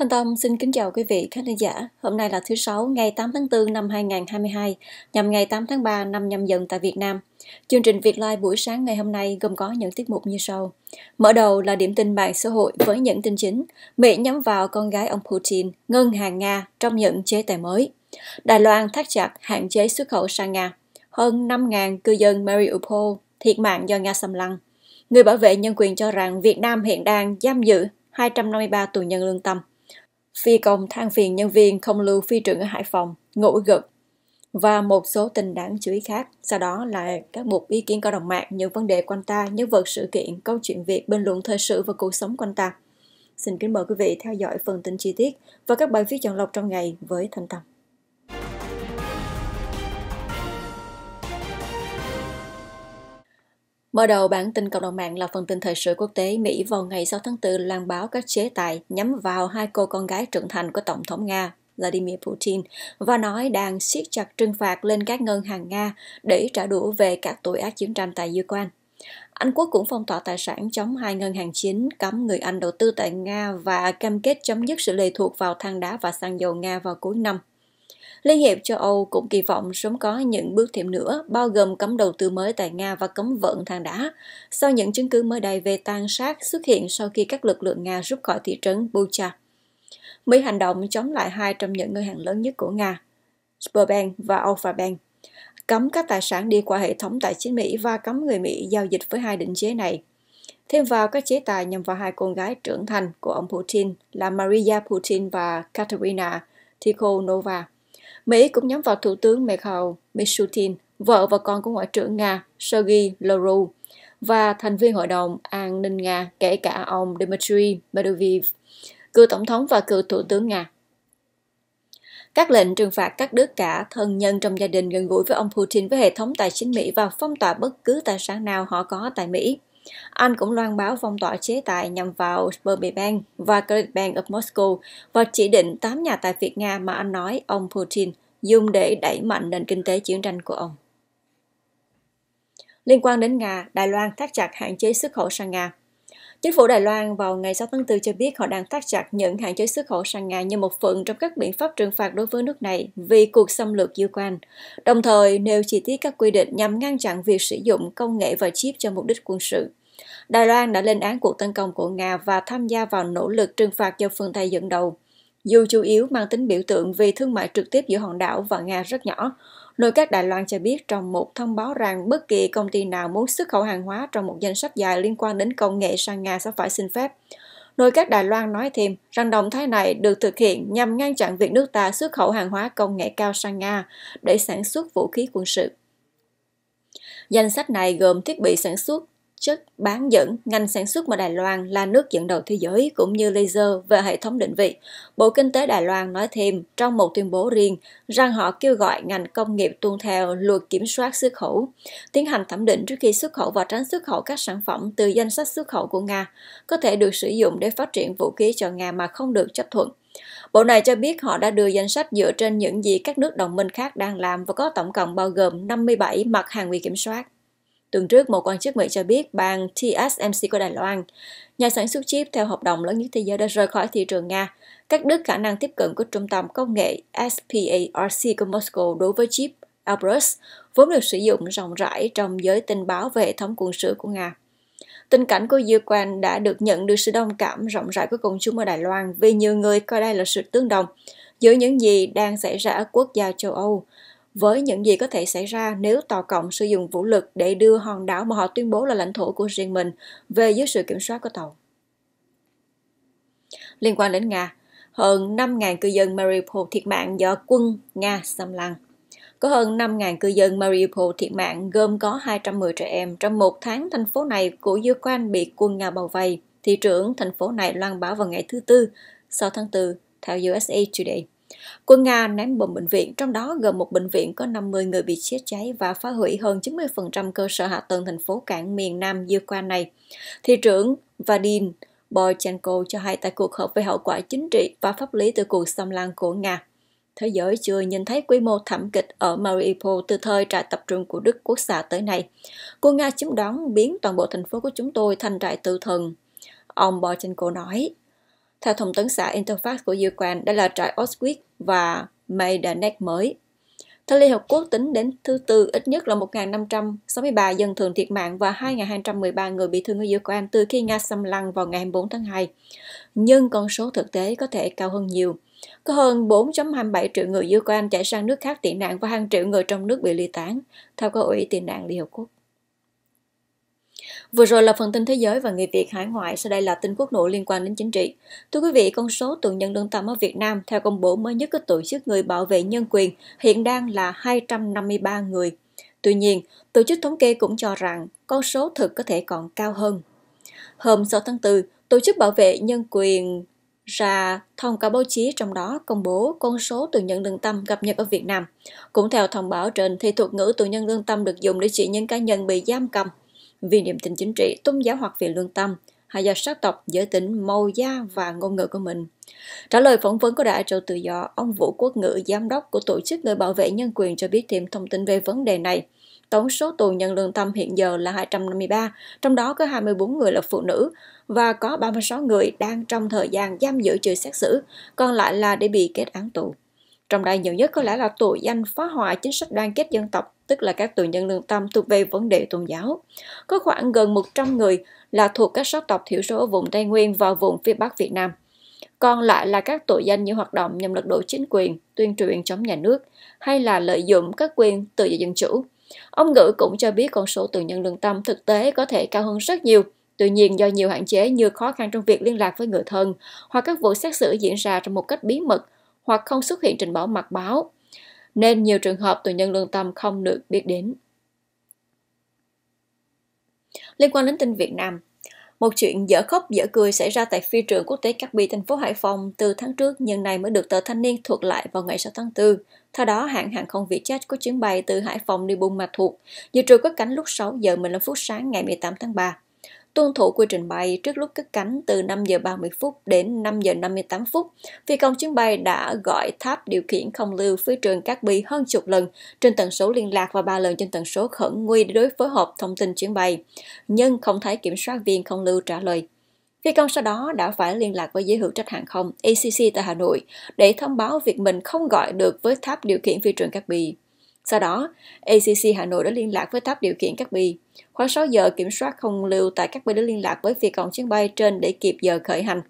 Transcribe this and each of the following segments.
Thanh Tâm xin kính chào quý vị khán giả. Hôm nay là thứ Sáu, ngày 8 tháng 4 năm 2022, nhằm ngày 8 tháng 3 năm nhâm dần tại Việt Nam. Chương trình Việt Live buổi sáng ngày hôm nay gồm có những tiết mục như sau. Mở đầu là điểm tin mạng xã hội với những tin chính. Mỹ nhắm vào con gái ông Putin, ngân hàng Nga trong những chế tài mới. Đài Loan thắt chặt hạn chế xuất khẩu sang Nga. Hơn 5.000 cư dân Mariupol thiệt mạng do Nga xâm lăng. Người bảo vệ nhân quyền cho rằng Việt Nam hiện đang giam giữ 253 tù nhân lương tâm phi công than phiền nhân viên không lưu phi trưởng ở Hải Phòng, ngủ gật và một số tin đáng chú ý khác. Sau đó là các mục ý kiến cộng đồng mạng, những vấn đề quanh ta, những vật sự kiện, câu chuyện việc bình luận thời sự và cuộc sống quanh ta. Xin kính mời quý vị theo dõi phần tin chi tiết và các bài viết chọn lọc trong ngày với Thanh Tâm. Mở đầu bản tin cộng đồng mạng là phần tin thời sự quốc tế Mỹ vào ngày 6 tháng 4 loan báo các chế tài nhắm vào hai cô con gái trưởng thành của Tổng thống Nga Vladimir Putin và nói đang siết chặt trừng phạt lên các ngân hàng Nga để trả đũa về các tội ác chiến tranh tại Ukraine. Anh Quốc cũng phong tỏa tài sản chống hai ngân hàng chính, cấm người Anh đầu tư tại Nga và cam kết chấm dứt sự lệ thuộc vào than đá và xăng dầu Nga vào cuối năm. Liên hiệp châu Âu cũng kỳ vọng sớm có những bước thêm nữa, bao gồm cấm đầu tư mới tại Nga và cấm vận than đá, sau những chứng cứ mới đây về tàn sát xuất hiện sau khi các lực lượng Nga rút khỏi thị trấn Bucha. Mỹ hành động chống lại hai trong những ngân hàng lớn nhất của Nga, Sberbank và Alphabank cấm các tài sản đi qua hệ thống tài chính Mỹ và cấm người Mỹ giao dịch với hai định chế này. Thêm vào các chế tài nhằm vào hai con gái trưởng thành của ông Putin là Maria Putin và Katerina Tikhonová. Mỹ cũng nhắm vào Thủ tướng Mikhail Mishutin, vợ và con của Ngoại trưởng Nga Sergei Lavrov và thành viên Hội đồng An ninh Nga, kể cả ông Dmitry Medvedev, cựu tổng thống và cựu thủ tướng Nga. Các lệnh trừng phạt các đứa cả thân nhân trong gia đình gần gũi với ông Putin với hệ thống tài chính Mỹ và phong tỏa bất cứ tài sản nào họ có tại Mỹ. Anh cũng loan báo phong tỏa chế tài nhằm vào Sberbank và Credit Bank of Moscow và chỉ định 8 nhà tài Việt Nga mà anh nói ông Putin dùng để đẩy mạnh nền kinh tế chiến tranh của ông. Liên quan đến Nga, Đài Loan thắt chặt hạn chế xuất khẩu sang Nga. Chính phủ Đài Loan vào ngày 6 tháng 4 cho biết họ đang thắt chặt những hạn chế xuất khẩu sang Nga như một phần trong các biện pháp trừng phạt đối với nước này vì cuộc xâm lược Ukraine, đồng thời nêu chi tiết các quy định nhằm ngăn chặn việc sử dụng công nghệ và chip cho mục đích quân sự. Đài Loan đã lên án cuộc tấn công của Nga và tham gia vào nỗ lực trừng phạt do phương Tây dẫn đầu. Dù chủ yếu mang tính biểu tượng vì thương mại trực tiếp giữa hòn đảo và Nga rất nhỏ, nội các Đài Loan cho biết trong một thông báo rằng bất kỳ công ty nào muốn xuất khẩu hàng hóa trong một danh sách dài liên quan đến công nghệ sang Nga sẽ phải xin phép. Nội các Đài Loan nói thêm rằng động thái này được thực hiện nhằm ngăn chặn việc nước ta xuất khẩu hàng hóa công nghệ cao sang Nga để sản xuất vũ khí quân sự. Danh sách này gồm thiết bị sản xuất, chất bán dẫn, ngành sản xuất mà Đài Loan là nước dẫn đầu thế giới cũng như laser về hệ thống định vị. Bộ Kinh tế Đài Loan nói thêm trong một tuyên bố riêng rằng họ kêu gọi ngành công nghiệp tuân theo luật kiểm soát xuất khẩu, tiến hành thẩm định trước khi xuất khẩu và tránh xuất khẩu các sản phẩm từ danh sách xuất khẩu của Nga có thể được sử dụng để phát triển vũ khí cho Nga mà không được chấp thuận. Bộ này cho biết họ đã đưa danh sách dựa trên những gì các nước đồng minh khác đang làm và có tổng cộng bao gồm 57 mặt hàng bị kiểm soát. Tuần trước, một quan chức Mỹ cho biết bang TSMC của Đài Loan, nhà sản xuất chip theo hợp đồng lớn nhất thế giới đã rời khỏi thị trường Nga, cắt đứt khả năng tiếp cận của Trung tâm Công nghệ SPARC của Moscow đối với chip Albrus, vốn được sử dụng rộng rãi trong giới tình báo về hệ thống quân sự của Nga. Tình cảnh của quan đã được nhận được sự đồng cảm rộng rãi của công chúng ở Đài Loan vì nhiều người coi đây là sự tương đồng giữa những gì đang xảy ra ở quốc gia châu Âu, với những gì có thể xảy ra nếu tàu Cộng sử dụng vũ lực để đưa hòn đảo mà họ tuyên bố là lãnh thổ của riêng mình về dưới sự kiểm soát của Tàu. Liên quan đến Nga, hơn 5.000 cư dân Mariupol thiệt mạng do quân Nga xâm lăng. Có hơn 5.000 cư dân Mariupol thiệt mạng gồm có 210 trẻ em trong một tháng thành phố này của Ukraine bị quân Nga bao vây. Thị trưởng thành phố này loan báo vào ngày thứ Tư, sau tháng tư theo USA Today. Quân Nga ném bom bệnh viện, trong đó gồm một bệnh viện có 50 người bị chết cháy và phá hủy hơn 90% cơ sở hạ tầng thành phố cảng miền Nam Ukraine này. Thị trưởng Vadim Borchenko cho hay tại cuộc họp về hậu quả chính trị và pháp lý từ cuộc xâm lăng của Nga. Thế giới chưa nhìn thấy quy mô thảm kịch ở Mariupol từ thời trại tập trung của Đức quốc xã tới nay. Quân Nga chiếm đóng biến toàn bộ thành phố của chúng tôi thành trại tự thần. Ông Borchenko nói, theo thông tấn xã Interfax của Ukraine, đây là trại Auschwitz và Maidanek mới. Theo Liên Hợp Quốc tính đến thứ Tư, ít nhất là 1.563 dân thường thiệt mạng và 2.213 người bị thương ở Ukraine từ khi Nga xâm lăng vào ngày 24 tháng 2. Nhưng con số thực tế có thể cao hơn nhiều. Có hơn 4.27 triệu người Ukraine chạy sang nước khác tị nạn và hàng triệu người trong nước bị ly tán, theo cơ ủy tị nạn Liên Hợp Quốc. Vừa rồi là phần tin thế giới và người Việt hải ngoại, sau đây là tin quốc nội liên quan đến chính trị. Thưa quý vị, con số tù nhân lương tâm ở Việt Nam theo công bố mới nhất của Tổ chức Người Bảo vệ Nhân quyền hiện đang là 253 người. Tuy nhiên, tổ chức thống kê cũng cho rằng con số thực có thể còn cao hơn. Hôm 6 tháng 4, Tổ chức Bảo vệ Nhân quyền ra thông cáo báo chí trong đó công bố con số tù nhân lương tâm cập nhật ở Việt Nam. Cũng theo thông báo trên thì thuật ngữ tù nhân lương tâm được dùng để chỉ những cá nhân bị giam cầm, vì niềm tin chính trị, tôn giáo hoặc vì lương tâm, hay do sắc tộc, giới tính, màu da và ngôn ngữ của mình. Trả lời phỏng vấn của Đại Châu Tự Do, ông Vũ Quốc Ngữ, giám đốc của Tổ chức Người Bảo vệ Nhân quyền cho biết thêm thông tin về vấn đề này. Tổng số tù nhân lương tâm hiện giờ là 253, trong đó có 24 người là phụ nữ và có 36 người đang trong thời gian giam giữ chờ xét xử, còn lại là để bị kết án tù. Trong đây nhiều nhất có lẽ là tội danh phá hoại chính sách đoàn kết dân tộc, tức là các tù nhân lương tâm thuộc về vấn đề tôn giáo. Có khoảng gần 100 người là thuộc các sắc tộc thiểu số ở vùng Tây Nguyên và vùng phía Bắc Việt Nam. Còn lại là các tội danh như hoạt động nhằm lật đổ chính quyền, tuyên truyền chống nhà nước hay là lợi dụng các quyền tự do dân chủ. Ông Ngữ cũng cho biết con số tù nhân lương tâm thực tế có thể cao hơn rất nhiều, Tuy nhiên, do nhiều hạn chế như khó khăn trong việc liên lạc với người thân hoặc các vụ xét xử diễn ra trong một cách bí mật hoặc không xuất hiện trình báo mặt báo, nên nhiều trường hợp tù nhân lương tâm không được biết đến. Liên quan đến tin Việt Nam, một chuyện dở khóc dở cười xảy ra tại phi trường quốc tế Cát Bi thành phố Hải Phòng từ tháng trước nhưng này mới được tờ Thanh niên thuật lại vào ngày 6 tháng 4. Theo đó, hãng hàng không Vietjet có chuyến bay từ Hải Phòng đi Buôn Ma Thuột, dự trừ cất cánh lúc 6 giờ 15 phút sáng ngày 18 tháng 3 tuân thủ quy trình bay trước lúc cất cánh từ 5 giờ 30 phút đến 5 giờ 58 phút. Phi công chuyến bay đã gọi tháp điều khiển không lưu phía trường Cát Bi hơn chục lần trên tần số liên lạc và ba lần trên tần số khẩn nguy để đối phối hợp thông tin chuyến bay, nhưng không thấy kiểm soát viên không lưu trả lời. Phi công sau đó đã phải liên lạc với giới hữu trách hàng không ACC tại Hà Nội để thông báo việc mình không gọi được với tháp điều khiển phi trường Cát Bi. Sau đó, ACC Hà Nội đã liên lạc với tháp điều khiển các bi. Khoảng 6 giờ, kiểm soát không lưu tại các bi đã liên lạc với phi công chuyến bay trên để kịp giờ khởi hành.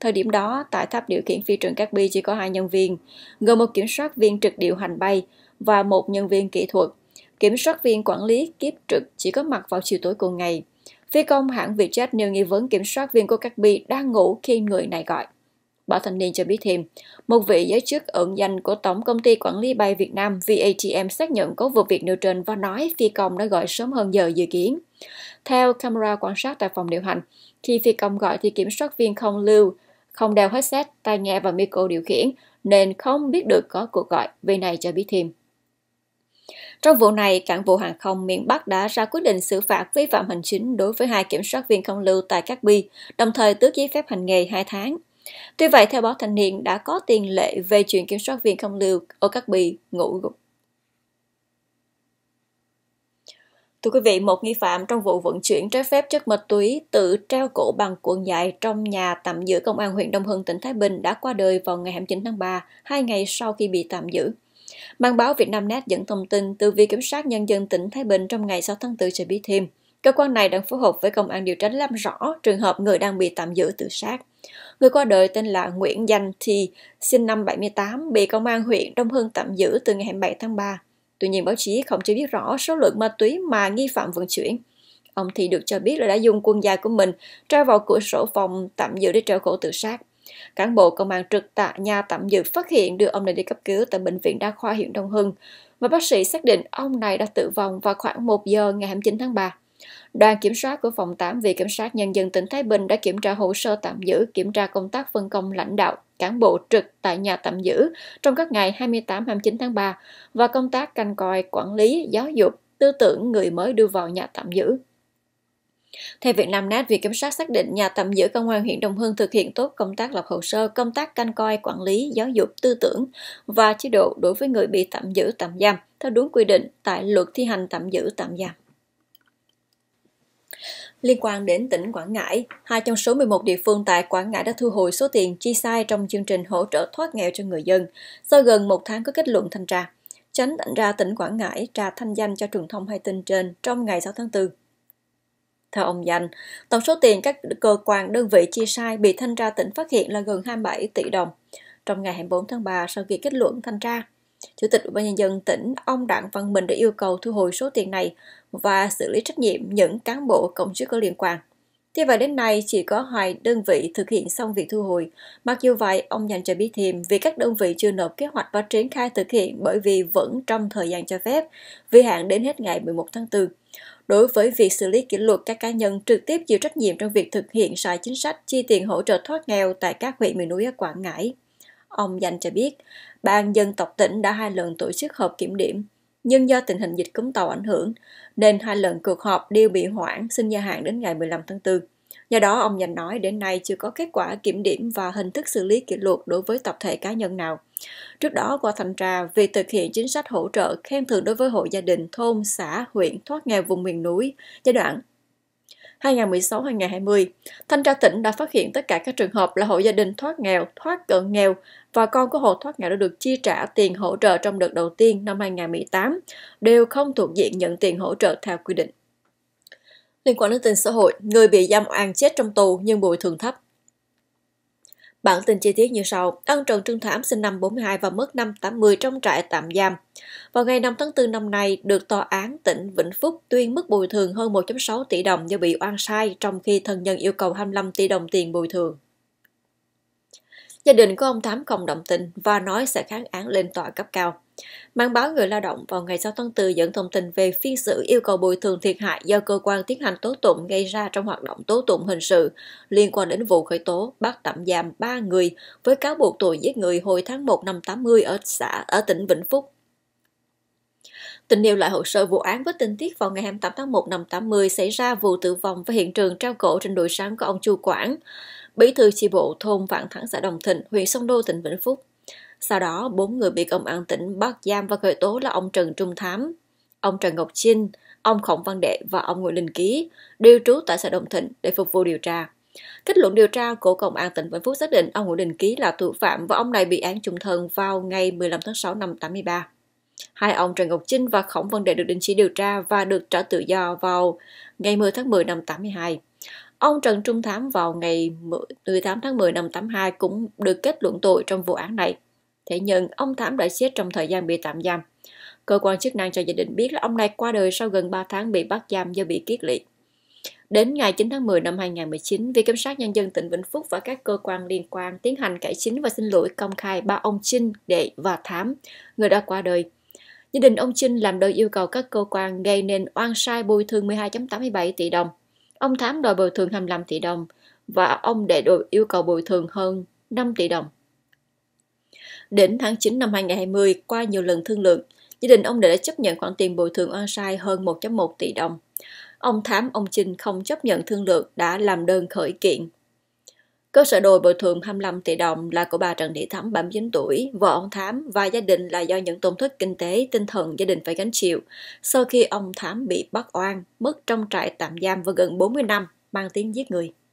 Thời điểm đó, tại tháp điều khiển phi trường các bi chỉ có hai nhân viên, gồm một kiểm soát viên trực điều hành bay và một nhân viên kỹ thuật. Kiểm soát viên quản lý kiếp trực chỉ có mặt vào chiều tối cùng ngày. Phi công hãng Vietjet nêu nghi vấn kiểm soát viên của các bi đang ngủ khi người này gọi. Báo Thanh niên cho biết thêm, một vị giới chức ẩn danh của Tổng Công ty Quản lý Bay Việt Nam VATM xác nhận có vụ việc nêu trên và nói phi công đã gọi sớm hơn giờ dự kiến. Theo camera quan sát tại phòng điều hành, khi phi công gọi thì kiểm soát viên không lưu, không đeo headset, tai nghe và micro điều khiển, nên không biết được có cuộc gọi, vị này cho biết thêm. Trong vụ này, cảng vụ hàng không miền Bắc đã ra quyết định xử phạt vi phạm hành chính đối với hai kiểm soát viên không lưu tại các bi, đồng thời tước giấy phép hành nghề 2 tháng. Tuy vậy, theo báo Thanh niên đã có tiền lệ về chuyện kiểm soát viên không lưu ở các bì ngủ gục. Thưa quý vị, một nghi phạm trong vụ vận chuyển trái phép chất ma túy tự treo cổ bằng cuộn dài trong nhà tạm giữ Công an huyện Đông Hưng, tỉnh Thái Bình đã qua đời vào ngày 29 tháng 3, hai ngày sau khi bị tạm giữ. Mang báo Việt Nam Net dẫn thông tin từ Viện Kiểm sát Nhân dân tỉnh Thái Bình trong ngày 6 tháng 4 sẽ biết thêm. Cơ quan này đang phối hợp với công an điều tra làm rõ trường hợp người đang bị tạm giữ tự sát. Người qua đời tên là Nguyễn Danh Thi, sinh năm 78, bị công an huyện Đông Hưng tạm giữ từ ngày 27 tháng 3. Tuy nhiên báo chí không cho biết rõ số lượng ma túy mà nghi phạm vận chuyển. Ông Thi được cho biết là đã dùng quân dài của mình trao vào cửa sổ phòng tạm giữ để treo cổ tự sát. Cán bộ công an trực tại nhà tạm giữ phát hiện đưa ông này đi cấp cứu tại Bệnh viện Đa khoa huyện Đông Hưng và bác sĩ xác định ông này đã tử vong vào khoảng 1 giờ ngày 29 tháng 3. Đoàn kiểm soát của phòng 8 Viện Kiểm sát Nhân dân tỉnh Thái Bình đã kiểm tra hồ sơ tạm giữ, kiểm tra công tác phân công lãnh đạo, cán bộ trực tại nhà tạm giữ trong các ngày 28-29 tháng 3 và công tác canh coi, quản lý, giáo dục, tư tưởng người mới đưa vào nhà tạm giữ. Theo Việt Nam Nát, Viện Kiểm sát xác định nhà tạm giữ Công an huyện Đồng Hưng thực hiện tốt công tác lập hồ sơ, công tác canh coi, quản lý, giáo dục, tư tưởng và chế độ đối với người bị tạm giữ tạm giam theo đúng quy định tại luật thi hành tạm giữ tạm giam. Liên quan đến tỉnh Quảng Ngãi, hai trong số 11 địa phương tại Quảng Ngãi đã thu hồi số tiền chi sai trong chương trình hỗ trợ thoát nghèo cho người dân sau gần một tháng có kết luận thanh tra. Tránh thanh tra tỉnh Quảng Ngãi trả thanh danh cho truyền thông hay tin trên trong ngày 6 tháng 4. Theo ông Danh, tổng số tiền các cơ quan đơn vị chi sai bị thanh tra tỉnh phát hiện là gần 27 tỷ đồng. Trong ngày 24 tháng 3, sau khi kết luận thanh tra, Chủ tịch Ủy ban nhân dân tỉnh ông Đặng Văn Bình đã yêu cầu thu hồi số tiền này và xử lý trách nhiệm những cán bộ công chức có liên quan. Thế vậy đến nay chỉ có hai đơn vị thực hiện xong việc thu hồi. Mặc dù vậy, ông Nhành cho biết thêm vì các đơn vị chưa nộp kế hoạch và triển khai thực hiện bởi vì vẫn trong thời gian cho phép, vi hạn đến hết ngày 11 tháng 4. Đối với việc xử lý kỷ luật các cá nhân trực tiếp chịu trách nhiệm trong việc thực hiện sai chính sách chi tiền hỗ trợ thoát nghèo tại các huyện miền núi ở Quảng Ngãi, Ông Danh cho biết, Ban dân tộc tỉnh đã hai lần tổ chức họp kiểm điểm, nhưng do tình hình dịch cúm tàu ảnh hưởng, nên hai lần cuộc họp đều bị hoãn xin gia hạn đến ngày 15 tháng 4. Do đó, ông Danh nói đến nay chưa có kết quả kiểm điểm và hình thức xử lý kỷ luật đối với tập thể cá nhân nào. Trước đó, qua thanh tra, việc thực hiện chính sách hỗ trợ khen thưởng đối với hộ gia đình, thôn, xã, huyện thoát nghèo vùng miền núi giai đoạn 2016-2020. Thanh tra tỉnh đã phát hiện tất cả các trường hợp là hộ gia đình thoát nghèo, thoát cận nghèo và con của hộ thoát nghèo đã được chi trả tiền hỗ trợ trong đợt đầu tiên năm 2018 đều không thuộc diện nhận tiền hỗ trợ theo quy định. Liên quan đến tình xã hội, người bị giam oan chết trong tù nhưng bồi thường thấp. Bản tin chi tiết như sau. Ông Trần Trương Thảm sinh năm 42 và mất năm 80 trong trại tạm giam. Vào ngày 5 tháng 4 năm nay, được tòa án tỉnh Vĩnh Phúc tuyên mức bồi thường hơn 1.6 tỷ đồng do bị oan sai trong khi thân nhân yêu cầu 25 tỷ đồng tiền bồi thường. Gia đình của ông Thám không động tình và nói sẽ kháng án lên tòa cấp cao. Mang báo Người Lao động vào ngày 6 tháng 4 dẫn thông tin về phiên xử yêu cầu bồi thường thiệt hại do cơ quan tiến hành tố tụng gây ra trong hoạt động tố tụng hình sự liên quan đến vụ khởi tố bắt tạm giam 3 người với cáo buộc tội giết người hồi tháng 1 năm 80 ở xã ở tỉnh Vĩnh Phúc. Tình điều lại hồ sơ vụ án với tình tiết vào ngày 28 tháng 1 năm 80 xảy ra vụ tử vong và hiện trường trao cổ trên đồi sáng của ông Chu Quảng bí thư chi bộ thôn Vạn Thắng xã Đồng Thịnh, huyện Sông Đô, tỉnh Vĩnh Phúc. Sau đó, bốn người bị công an tỉnh bắt giam và khởi tố là ông Trần Trung Thám, ông Trần Ngọc trinh ông Khổng Văn Đệ và ông Nguyễn Linh Ký, đều trú tại xã Đồng Thịnh để phục vụ điều tra. Kết luận điều tra của Công an tỉnh Vĩnh Phúc xác định ông Nguyễn Đình Ký là thủ phạm và ông này bị án chung thân vào ngày 15 tháng 6 năm 83. Hai ông Trần Ngọc trinh và Khổng Văn Đệ được đình chỉ điều tra và được trả tự do vào ngày 10 tháng 10 năm 82. Ông Trần Trung Thám vào ngày 18 tháng 10 năm 82 cũng được kết luận tội trong vụ án này. Thế nhưng, ông Thám đã chết trong thời gian bị tạm giam. Cơ quan chức năng cho gia đình biết là ông này qua đời sau gần 3 tháng bị bắt giam do bị kiết liệt. Đến ngày 9 tháng 10 năm 2019, Viện Kiểm sát Nhân dân tỉnh Vĩnh Phúc và các cơ quan liên quan tiến hành cải chính và xin lỗi công khai ba ông Trinh, Đệ và Thám, người đã qua đời. Gia đình ông Trinh làm đơn yêu cầu các cơ quan gây nên oan sai bồi thường 12.87 tỷ đồng Ông Thám đòi bồi thường 25 tỷ đồng và ông đệ đội yêu cầu bồi thường hơn 5 tỷ đồng. Đến tháng 9 năm 2020, qua nhiều lần thương lượng, gia đình ông Đệ đã chấp nhận khoản tiền bồi thường oan sai hơn 1.1 tỷ đồng. Ông Thám, ông Trinh không chấp nhận thương lượng đã làm đơn khởi kiện. Cơ sở đồ bồi thường 25 tỷ đồng là của bà Trần Thị Thắm 39 tuổi, vợ ông Thám và gia đình là do những tổn thất kinh tế, tinh thần gia đình phải gánh chịu sau khi ông Thám bị bắt oan, mất trong trại tạm giam và gần 40 năm, mang tiếng giết người.